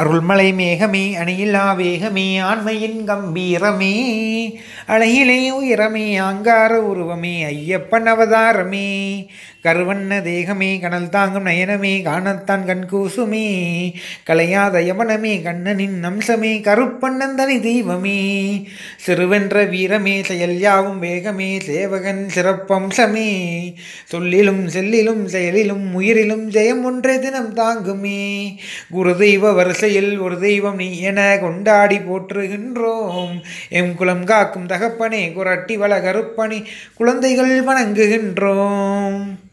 அருள்மலை மேகமே அணியில்லா வேகமே ஆண்மையின் கம்பீரமே அழகிலே உயரமே ஆங்கார உருவமே ஐயப்பன் அவதாரமே கருவண்ண தேகமே கணல் தாங்கும் நயனமே காணத்தான் கண் கூசுமே கலையாத யவனமே கண்ணனின் நம்சமே கருப்பண்ணந்தனி தெய்வமே சிறுவென்ற வீரமே செயல் யாவும் வேகமே சேவகன் சிறப்பம்சமே சொல்லிலும் செல்லிலும் செயலிலும் உயிரிலும் ஜெயம் ஒன்றே தினம் தாங்குமே குரு தெய்வ வரிசையில் ஒரு தெய்வம் நீ என கொண்டாடி போற்றுகின்றோம் எம் குலம் காக்கும் தகப்பனே குரட்டி வள கருப்பனி குழந்தைகள் வணங்குகின்றோம்